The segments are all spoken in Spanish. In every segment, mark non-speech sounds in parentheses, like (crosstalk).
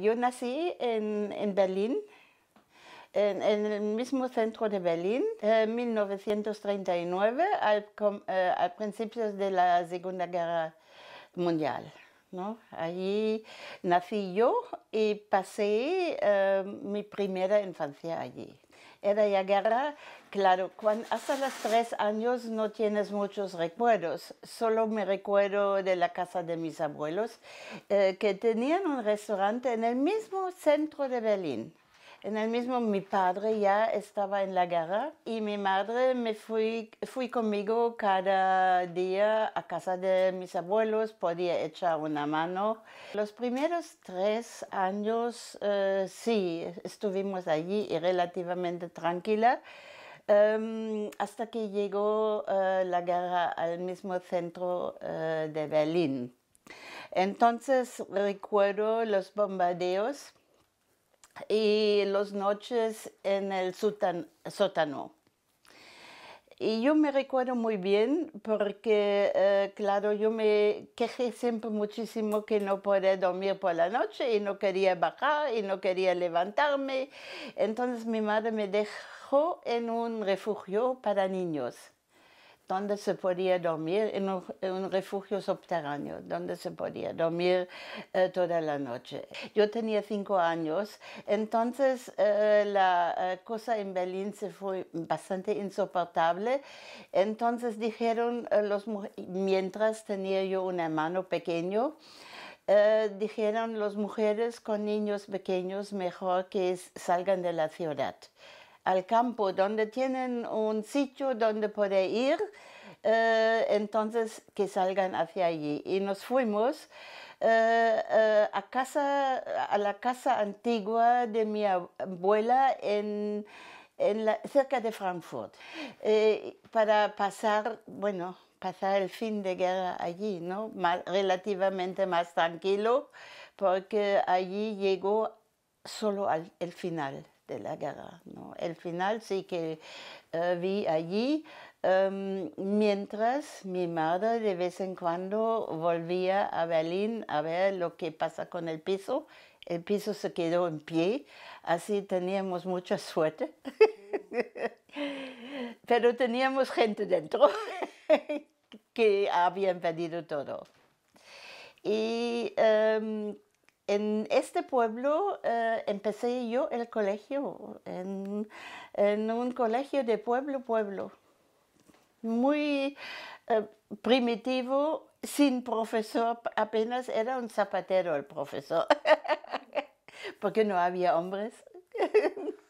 Yo nací en, Berlín, en, el mismo centro de Berlín, en 1939, al, eh, principio de la Segunda Guerra Mundial. Allí nací yo y pasé eh, mi primera infancia allí era ya guerra, claro, hasta los tres años no tienes muchos recuerdos. Solo me recuerdo de la casa de mis abuelos, eh, que tenían un restaurante en el mismo centro de Berlín. En el mismo, mi padre ya estaba en la guerra y mi madre me fui, fui conmigo cada día a casa de mis abuelos, podía echar una mano. Los primeros tres años eh, sí, estuvimos allí y relativamente tranquila. Em, hasta que llegó eh, la guerra al mismo centro eh, de Berlín. Entonces recuerdo los bombardeos y las noches en el sótano. Y yo me recuerdo muy bien porque, eh, claro, yo me quejé siempre muchísimo que no podía dormir por la noche y no quería bajar y no quería levantarme. Entonces mi madre me dejó en un refugio para niños donde se podía dormir en un, refugio subterráneo, donde se podía dormir eh, toda la noche. Yo tenía cinco años, entonces eh, la eh, cosa en Berlín se fue bastante insoportable. Entonces dijeron, mientras tenía yo un hermano pequeño, dijeron las mujeres con niños pequeños mejor que salgan de la ciudad al campo, donde tienen un sitio donde poder ir, eh, entonces que salgan hacia allí. Y nos fuimos eh, eh, a, casa, a la casa antigua de mi abuela en, cerca de Frankfurt, para pasar, bueno, pasar el fin de guerra allí, ¿no? relativamente más tranquilo, porque allí llegó solo al el final de la guerra. El final sí que eh, vi allí, em, mientras mi madre de vez en cuando volvía a Berlín a ver lo que pasa con el piso. El piso se quedó en pie, así teníamos mucha suerte. (laughs) Pero teníamos gente dentro (laughs) que habían perdido todo. Y em, en este pueblo eh, empecé yo el colegio, en, un colegio de pueblo pueblo, muy eh, primitivo, sin profesor, apenas era un zapatero el profesor, (laughs) porque no había hombres. (laughs)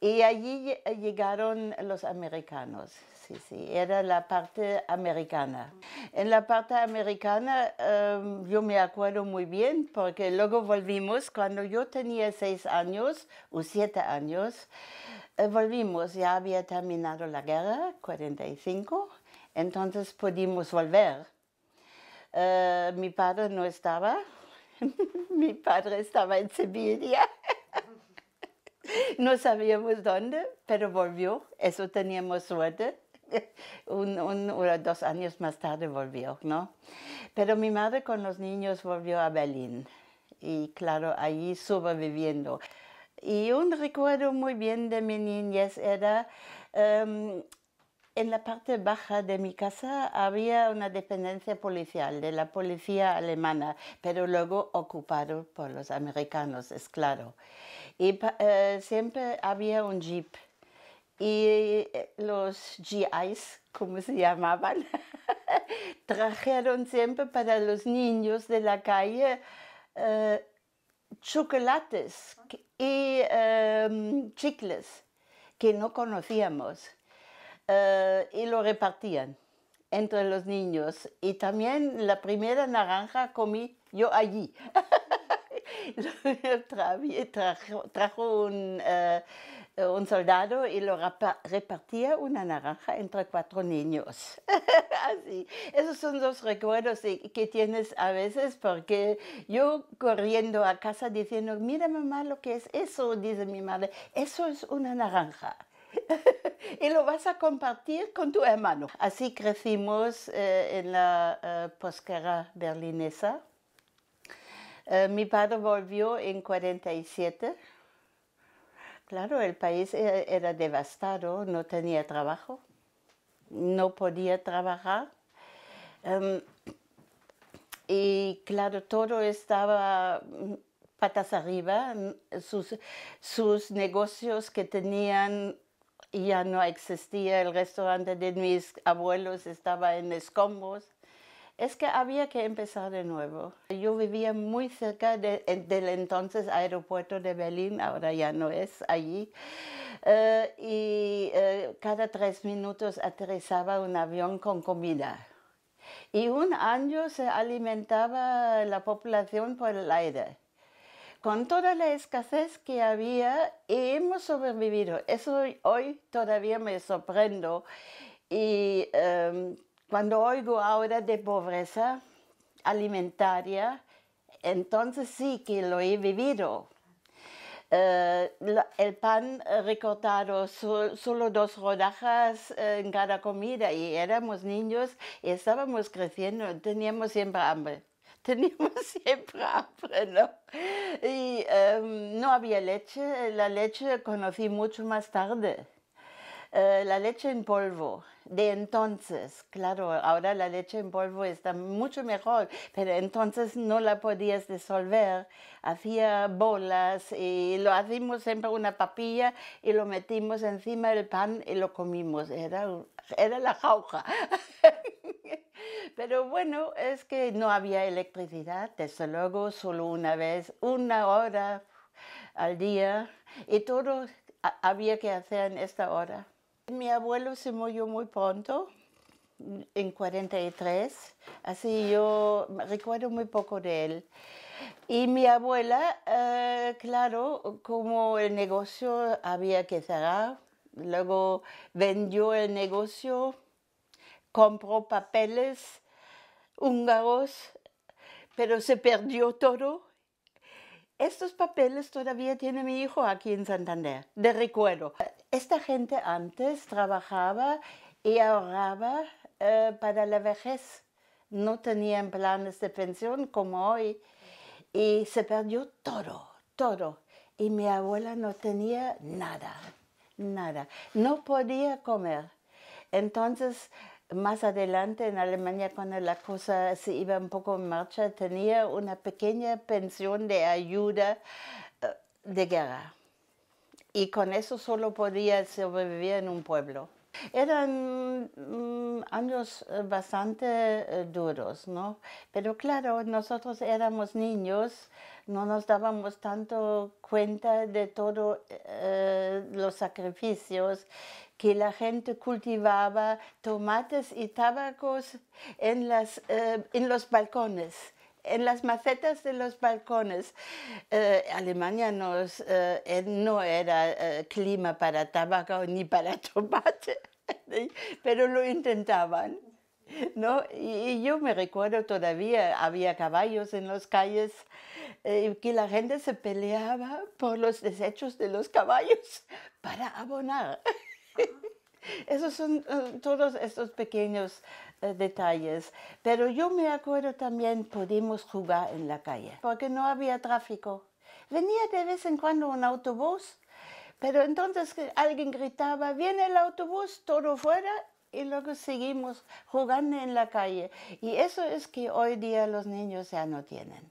Y allí llegaron los americanos, sí, sí, era la parte americana. En la parte americana em, yo me acuerdo muy bien porque luego volvimos, cuando yo tenía seis años o siete años, eh, volvimos, ya había terminado la guerra, 45, entonces pudimos volver. Eh, mi padre no estaba, (laughs) mi padre estaba en Sevilla (laughs) no sabíamos dónde, pero volvió. Eso teníamos suerte. (laughs) Un, o dos años más tarde volvió, ¿no? Pero mi madre con los niños volvió a Berlín y claro, allí viviendo. Y un recuerdo muy bien de mi niñez era em, en la parte baja de mi casa había una dependencia policial de la policía alemana, pero luego ocupado por los americanos, es claro. Y eh, siempre había un jeep y eh, los GIs, como se llamaban, (laughs) trajeron siempre para los niños de la calle eh, chocolates y em, chicles que no conocíamos. Eh, y lo repartían entre los niños. Y también la primera naranja comí yo allí. (laughs) trajo, eh, un, soldado y lo repartía una naranja entre cuatro niños. (laughs) Esos son los recuerdos que tienes a veces porque yo corriendo a casa diciendo, mira mamá lo que es eso, dice mi madre, eso es una naranja. (laughs) y lo vas a compartir con tu hermano. Así crecimos eh, en la eh, posguerra berlinesa. Eh, mi padre volvió en 47. Claro, el país era, devastado, no tenía trabajo, no podía trabajar. Em, y claro, todo estaba mm, patas arriba, mm, sus, sus negocios que tenían y ya no existía el restaurante de mis abuelos, estaba en escombros. Es que había que empezar de nuevo. Yo vivía muy cerca del entonces aeropuerto de Berlín, ahora ya no es allí, eh, y eh, cada tres minutos aterrizaba un avión con comida. Y un año se alimentaba la población por el aire con toda la escasez que había, hemos sobrevivido. Eso hoy todavía me sorprendo. Y em, cuando oigo ahora de pobreza alimentaria, entonces sí que lo he vivido. Eh, el pan recortado, solo dos rodajas eh, en cada comida y éramos niños y estábamos creciendo, teníamos siempre hambre. (laughs) teníamos siempre hambre, ¿no? Y em, no había leche, la leche conocí mucho más tarde, eh, la leche en polvo de entonces. Claro, ahora la leche en polvo está mucho mejor, pero entonces no la podías disolver. Hacía bolas y lo hacíamos siempre una papilla y lo metimos encima del pan y lo comimos. Era, era la jauja. (laughs) Pero bueno, es que no había electricidad, desde luego, solo una vez, una hora al día, y todo había que hacer en esta hora. Mi abuelo se murió muy pronto, en 43, así yo recuerdo muy poco de él. Y mi abuela, eh, claro, como el negocio había que cerrar, luego vendió el negocio, compró papeles húngaros, pero se perdió todo. Estos papeles todavía tiene mi hijo aquí en Santander, de recuerdo. Esta gente antes trabajaba y ahorraba eh, para la vejez. No tenían planes de pensión como hoy. Y se perdió todo, todo. Y mi abuela no tenía nada, nada. No podía comer. Entonces, más adelante en Alemania, cuando la cosa se iba un poco en marcha, tenía una pequeña pensión de ayuda eh, de guerra y con eso solo podía sobrevivir en un pueblo. Eran mm, años eh, bastante eh, duros, ¿no? Pero claro, nosotros éramos niños, no nos dábamos tanto cuenta de todos eh, los sacrificios que la gente cultivaba, tomates y tabacos en, las, en los balcones en las macetas de los balcones. Eh, Alemania nos, eh, no era eh, clima para tabaco ni para (laughs) tomate, pero lo intentaban. ¿no? Y, yo me recuerdo todavía, había caballos en las calles y que la gente se peleaba por los desechos de los caballos para abonar. (laughs) Esos son todos estos pequeños eh, detalles. Pero yo me acuerdo también, pudimos jugar en la calle, porque no había tráfico. Venía de vez en cuando un autobús, pero entonces alguien gritaba, viene el autobús, todo fuera, y luego seguimos jugando en la calle. Y eso es que hoy día los niños ya no tienen.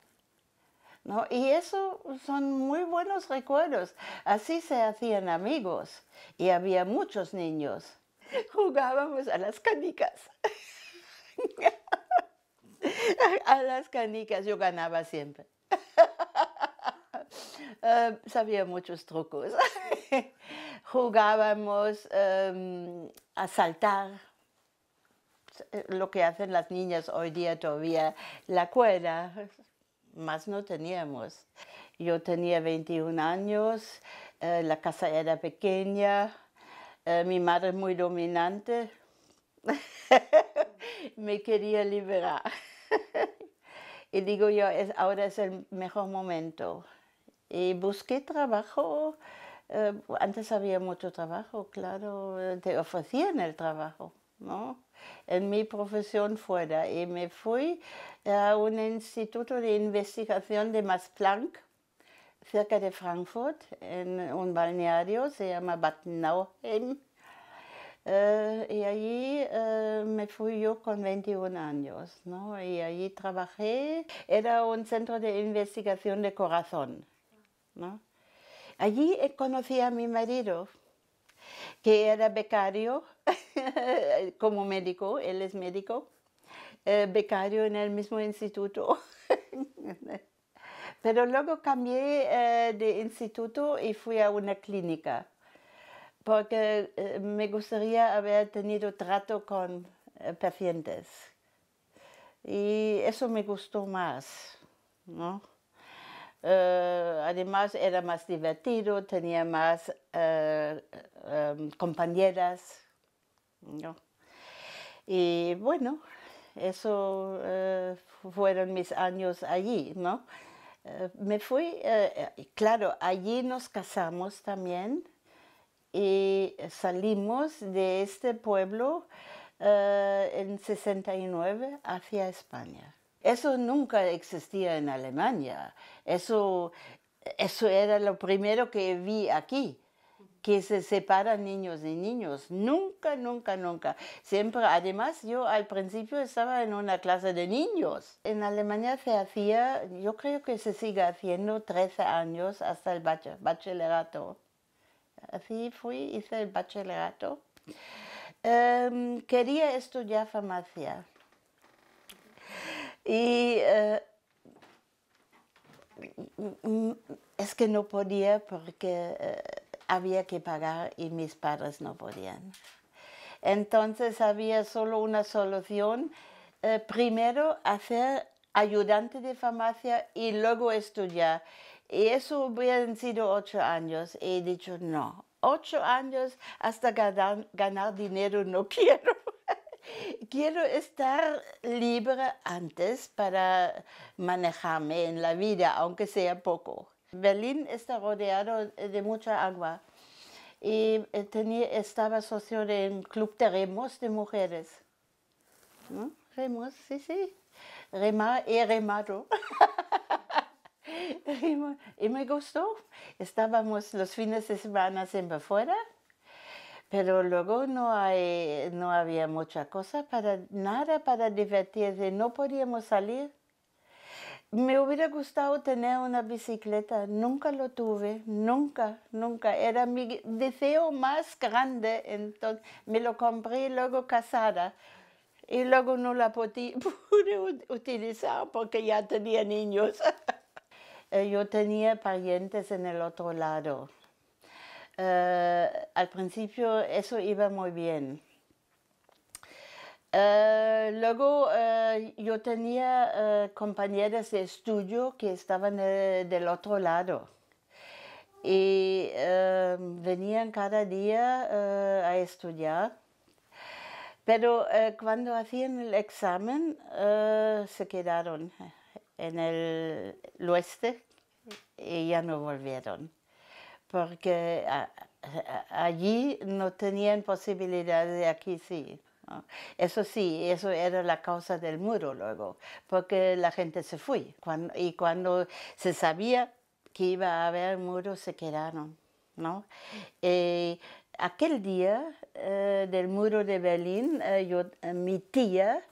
¿No? Y eso son muy buenos recuerdos. Así se hacían amigos y había muchos niños. (laughs) Jugábamos a las canicas. (laughs) (laughs) a las canicas yo ganaba siempre. (laughs) Ah, sabía muchos trucos. (laughs) Jugábamos em, a saltar, lo que hacen las niñas hoy día todavía, la cuerda, más no teníamos. Yo tenía 21 años, eh, la casa era pequeña, eh, mi madre muy dominante me quería liberar. y digo yo, ahora es el mejor momento. Y busqué trabajo. Eh, antes había mucho trabajo, claro, te ofrecían el trabajo, ¿no? En mi profesión fuera. Y me fui a un instituto de investigación de Max Planck, cerca de Frankfurt, en un balneario, se llama Bad Nauheim. Eh, y allí eh, me fui yo con 21 años, ¿no? Y allí trabajé. Era un centro de investigación de corazón, ¿no? Allí eh, conocí a mi marido, que era becario (laughs) como médico, él es médico, becario en el mismo instituto. (laughs) Pero luego cambié de instituto y fui a una clínica porque eh, me gustaría haber tenido trato con eh, pacientes. Y eso me gustó más, ¿no? Eh, además era más divertido, tenía más em, compañeras, ¿no? Y bueno, eso fueron mis años allí, ¿no? me fui, claro, allí nos casamos también, y salimos de este pueblo eh, en 69 hacia España. Eso nunca existía en Alemania. Eso, eso era lo primero que vi aquí, que se separan niños y niños. Nunca, nunca, nunca. Siempre, además, yo al principio estaba en una clase de niños. En Alemania se hacía, yo creo que se sigue haciendo 13 años hasta el bachillerato Así fui, hice el bachillerato. Em, quería estudiar farmacia. Y eh, mm, mm, es que no podía porque eh, había que pagar y mis padres no podían. Entonces había solo una solución. Eh, primero hacer ayudante de farmacia y luego estudiar. Y eso hubieran sido ocho años. He dicho, no, ocho años hasta ganar, dinero no (laughs) quiero. quiero estar libre antes para manejarme en la vida, aunque sea poco. Berlín está rodeado de mucha agua y eh, tenía, estaba socio en un club de remos de mujeres. ¿No? Remos, sí, sí. Remar, he remado. (laughs) (laughs) y, me, gustó. Estábamos los fines de semana siempre fuera, pero luego no, hay, no había mucha cosa para nada para divertirse, no podíamos salir. Me hubiera gustado tener una bicicleta, nunca lo tuve, nunca, nunca. Era mi deseo más grande, entonces me lo compré luego casada y luego no la pude (laughs) utilizar porque ya tenía niños. (laughs) Eh, yo tenía parientes en el otro lado. Eh, al principio eso iba muy bien. Eh, luego yo tenía compañeras de estudio que estaban del otro lado y venían cada día a estudiar. Pero cuando hacían el examen se quedaron en el, oeste y ya no volvieron, porque allí no tenían posibilidad de aquí sí. Eso sí, eso era la causa del muro luego, porque la gente se fue y cuando se sabía que iba a haber muro se quedaron. ¿no? Eh, aquel día eh, del muro de Berlín, eh, yo, mi tía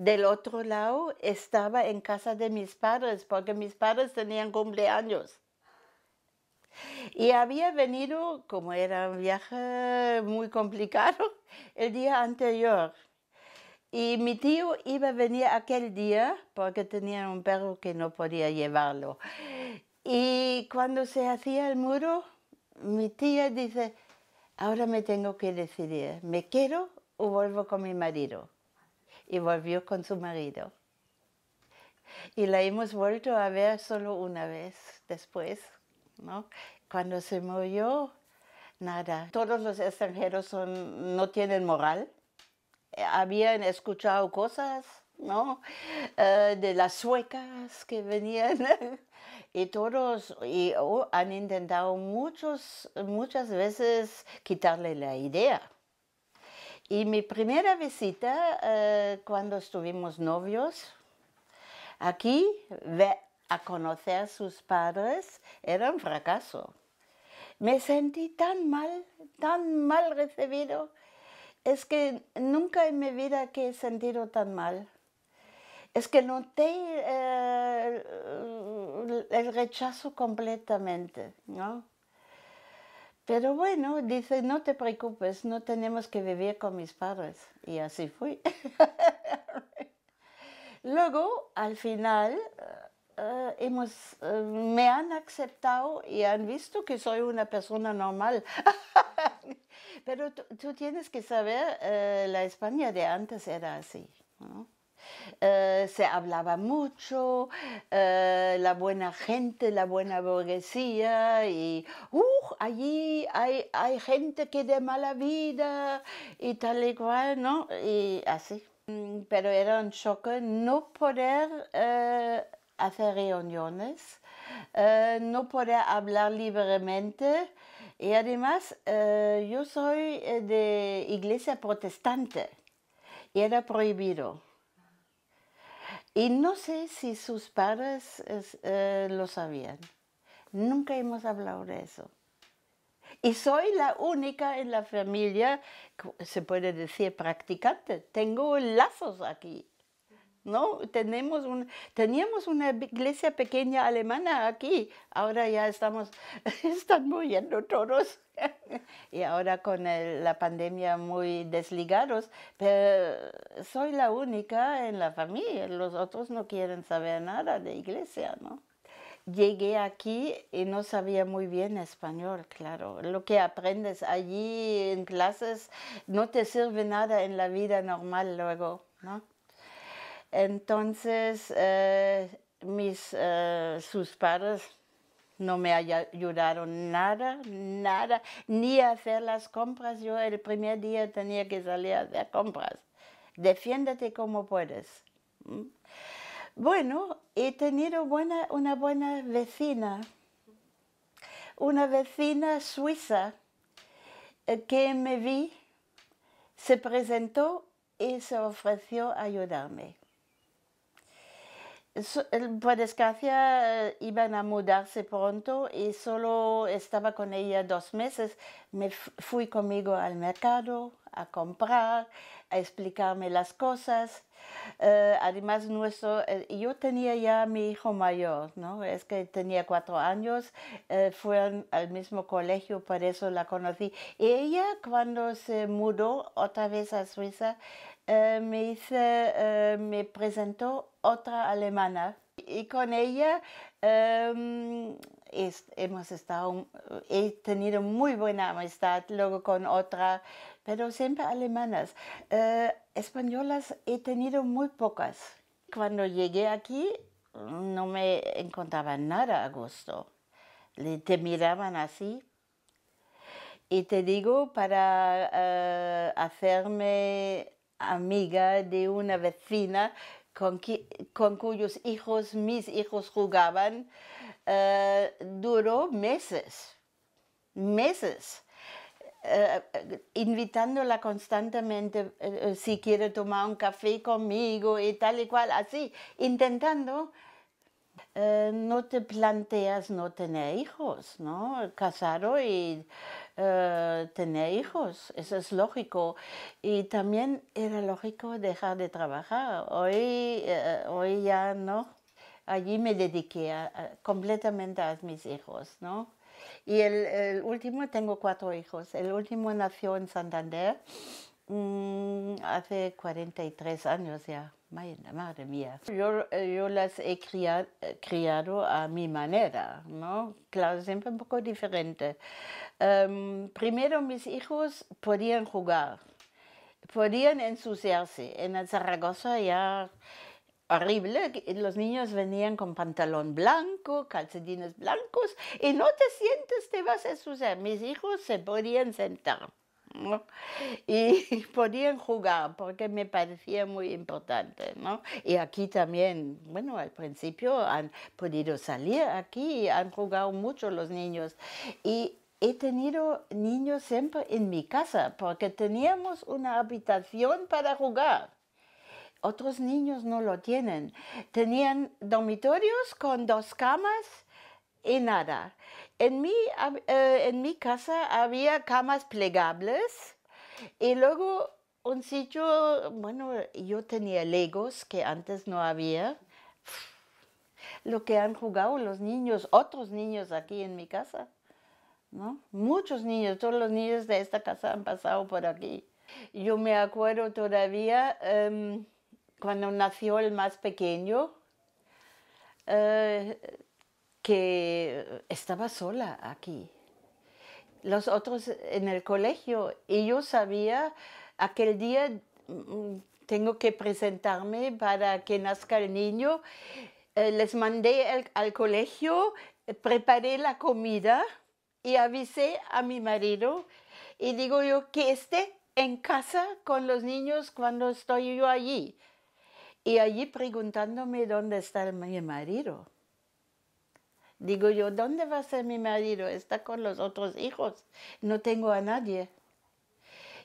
del otro lado estaba en casa de mis padres porque mis padres tenían cumpleaños. Y había venido, como era un viaje muy complicado, (laughs) el día anterior. Y mi tío iba a venir aquel día porque tenía un perro que no podía llevarlo. Y cuando se hacía el muro, mi tía dice, ahora me tengo que decidir, ¿me quiero o vuelvo con mi marido? y volvió con su marido. Y la hemos vuelto a ver solo una vez después. ¿no? Cuando se murió, nada. Todos los extranjeros no tienen moral. Habían escuchado cosas ¿no? Eh, de las suecas que venían (laughs) y todos oh, han intentado muchos, muchas veces quitarle la idea. Y mi primera visita, eh, cuando estuvimos novios, aquí a conocer a sus padres era un fracaso. Me sentí tan mal, tan mal recibido. Es que nunca en mi vida que he sentido tan mal. Es que noté eh, el rechazo completamente, ¿no? Pero bueno, dice, no te preocupes, no tenemos que vivir con mis padres. Y así fui. (laughs) Luego, al final, eh, eh, hemos, eh, me han aceptado y han visto que soy una persona normal. (laughs) Pero tú tienes que saber, la España de antes era así. Eh, se hablaba mucho, eh, la buena gente, la buena burguesía, y ¡uh! allí hay, gente que de mala vida y tal y cual, ¿no? Y así. Mm, pero era un choque no poder eh, hacer reuniones, no poder hablar libremente. Y además, yo soy de iglesia protestante y era prohibido. Y no sé si sus padres eh, lo sabían. Nunca hemos hablado de eso. Y soy la única en la familia, se puede decir, practicante. Tengo lazos aquí. ¿no? Tenemos un, teníamos una iglesia pequeña alemana aquí, ahora ya estamos, (laughs) están muriendo todos. (laughs) y ahora con la pandemia muy desligados, pero soy la única en la familia, los otros no quieren saber nada de iglesia, ¿no? Llegué aquí y no sabía muy bien español, claro. Lo que aprendes allí en clases no te sirve nada en la vida normal luego, ¿no? Entonces, eh, mis, eh, sus padres no me ayudaron nada, nada, ni a hacer las compras. Yo el primer día tenía que salir a hacer compras. Defiéndete como puedes. Bueno, he tenido una buena vecina, una vecina suiza eh, que me vi, se presentó y se ofreció a ayudarme por desgracia eh, iban a mudarse pronto y solo estaba con ella dos meses. Me fui conmigo al mercado a comprar, a explicarme las cosas. Eh, además, nuestro, eh, yo tenía ya mi hijo mayor, ¿no? Es que tenía cuatro años, fueron al mismo colegio, por eso la conocí. Y ella, cuando se mudó otra vez a Suiza, me, hice, me presentó otra alemana y con ella em, hemos estado, eh, he tenido muy buena amistad, luego con otra, pero siempre alemanas. Eh, españolas he tenido muy pocas. Cuando llegué aquí no me encontraba nada a gusto. Te miraban así. Y te digo, para eh, hacerme amiga de una vecina con, cuyos hijos mis hijos jugaban, eh, duró meses, meses. Eh, invitándola constantemente eh, si quiere tomar un café conmigo y tal y cual, así, intentando no te planteas no tener hijos, ¿no? casar y eh, tener hijos, eso es lógico. Y también era lógico dejar de trabajar. Hoy, eh, hoy ya no. Allí me dediqué completamente a mis hijos, ¿no? Y el, último, tengo cuatro hijos. El último nació en Santander mm, hace 43 años ya madre mía. Yo, eh, yo las he eh, criado, a mi manera, ¿no? Claro, siempre un poco diferente. Em, primero mis hijos podían jugar, podían ensuciarse. En Zaragoza ya horrible, los niños venían con pantalón blanco, calcetines blancos y no te sientes, te vas a ensuciar. Mis hijos se podían sentar y (laughs) podían jugar porque me parecía muy importante, ¿no? Y aquí también, bueno, al principio han podido salir aquí, han jugado mucho los niños y he tenido niños siempre en mi casa porque teníamos una habitación para jugar. Otros niños no lo tienen. Tenían dormitorios con dos camas y nada en mi, eh, en mi casa había camas plegables y luego un sitio, bueno, yo tenía legos que antes no había. Lo que han jugado los niños, otros niños aquí en mi casa, ¿no? Muchos niños, todos los niños de esta casa han pasado por aquí. Yo me acuerdo todavía em, cuando nació el más pequeño. Eh, que eh, estaba sola aquí. Los otros en el colegio, y yo sabía aquel día mm, mm, tengo que presentarme para que nazca el niño. Eh, les mandé al colegio, eh, preparé la comida y avisé a mi marido y digo yo que esté en casa con los niños cuando estoy yo allí. Y allí preguntándome dónde está mi marido. Digo yo, ¿dónde va a ser mi marido? Está con los otros hijos. No tengo a nadie.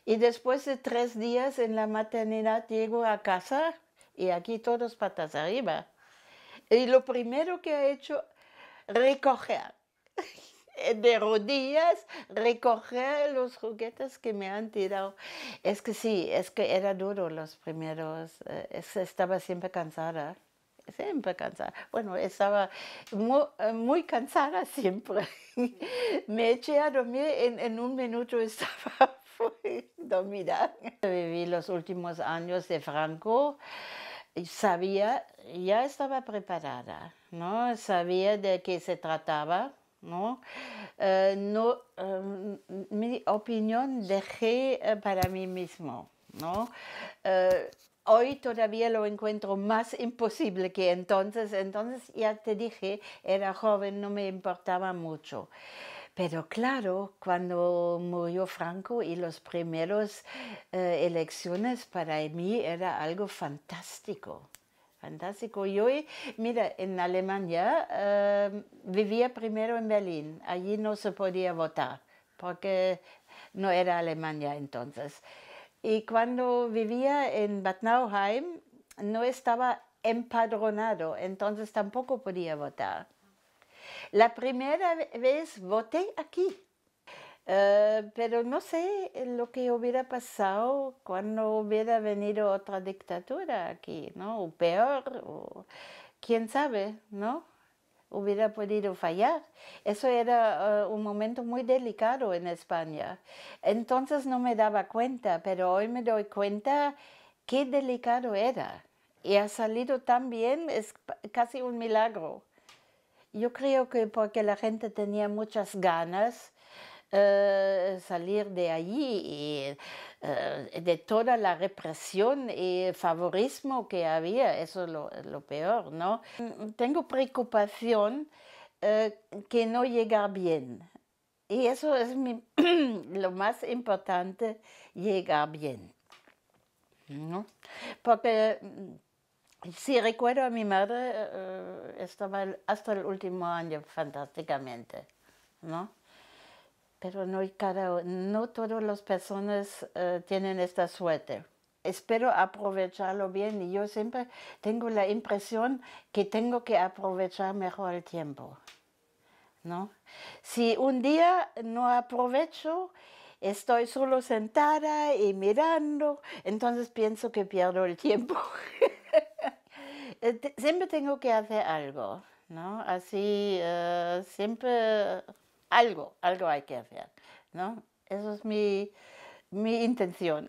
Y después de tres días en la maternidad llego a casa y aquí todos patas arriba. Y lo primero que ha hecho, recoger. (laughs) de rodillas, recoger los juguetes que me han tirado. Es que sí, es que era duro los primeros. Eh, estaba siempre cansada siempre cansada. Bueno, estaba muy, eh, muy cansada (laughs) siempre. Me eché a dormir, en, en un minuto estaba dormida. (laughs) Viví los últimos años de Franco sabía, ya estaba preparada, ¿no? Sabía de qué se trataba, ¿no? Eh, no eh, mi opinión dejé para mí mismo, ¿no? hoy todavía lo encuentro más imposible que entonces. Entonces ya te dije, era joven, no me importaba mucho. Pero claro, cuando murió Franco y las primeras eh, elecciones para mí era algo fantástico. Fantástico. Yo, mira, en Alemania eh, vivía primero en Berlín. Allí no se podía votar porque no era Alemania entonces. Y cuando vivía en Bad no estaba empadronado, entonces tampoco podía votar. La primera vez voté aquí, eh, pero no sé lo que hubiera pasado cuando hubiera venido otra dictadura aquí, ¿no? O peor, o quién sabe, ¿no? hubiera podido fallar. Eso era eh, un momento muy delicado en España. Entonces no me daba cuenta, pero hoy me doy cuenta qué delicado era. Y ha salido tan bien, es casi un milagro. Yo creo que porque la gente tenía muchas ganas eh, salir de allí y eh, de toda la represión y favorismo que había, eso es lo, peor, ¿no? Tengo preocupación eh, que no llega bien. Y eso es (clears throat) lo más importante, llegar bien. ¿no? Porque mm, si recuerdo a mi madre, eh, estaba hasta el último año fantásticamente, ¿no? pero no, cada, no todas las personas eh, tienen esta suerte. Espero aprovecharlo bien y yo siempre tengo la impresión que tengo que aprovechar mejor el tiempo. ¿no? Si un día no aprovecho, estoy solo sentada y mirando, entonces pienso que pierdo el tiempo. (laughs) Eh, siempre tengo que hacer algo, ¿no? Así eh, siempre algo, algo hay que hacer, ¿no? Eso es mi, mi intención.